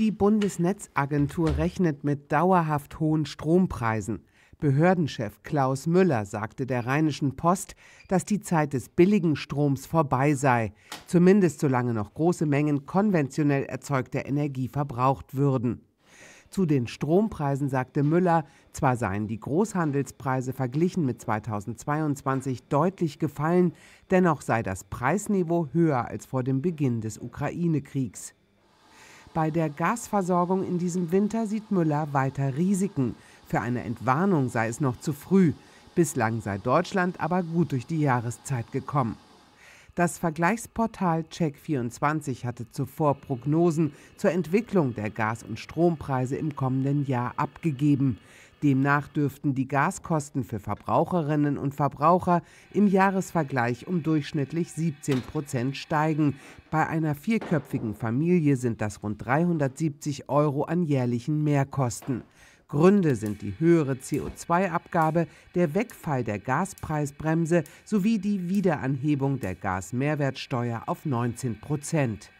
Die Bundesnetzagentur rechnet mit dauerhaft hohen Strompreisen. Behördenchef Klaus Müller sagte der Rheinischen Post, dass die Zeit des billigen Stroms vorbei sei, zumindest solange noch große Mengen konventionell erzeugter Energie verbraucht würden. Zu den Strompreisen sagte Müller, zwar seien die Großhandelspreise verglichen mit 2022 deutlich gefallen, dennoch sei das Preisniveau höher als vor dem Beginn des Ukraine-Kriegs. Bei der Gasversorgung in diesem Winter sieht Müller weiter Risiken. Für eine Entwarnung sei es noch zu früh. Bislang sei Deutschland aber gut durch die Jahreszeit gekommen. Das Vergleichsportal Check24 hatte zuvor Prognosen zur Entwicklung der Gas- und Strompreise im kommenden Jahr abgegeben. Demnach dürften die Gaskosten für Verbraucherinnen und Verbraucher im Jahresvergleich um durchschnittlich 17 Prozent steigen. Bei einer vierköpfigen Familie sind das rund 370 Euro an jährlichen Mehrkosten. Gründe sind die höhere CO2-Abgabe, der Wegfall der Gaspreisbremse sowie die Wiederanhebung der Gasmehrwertsteuer auf 19 Prozent.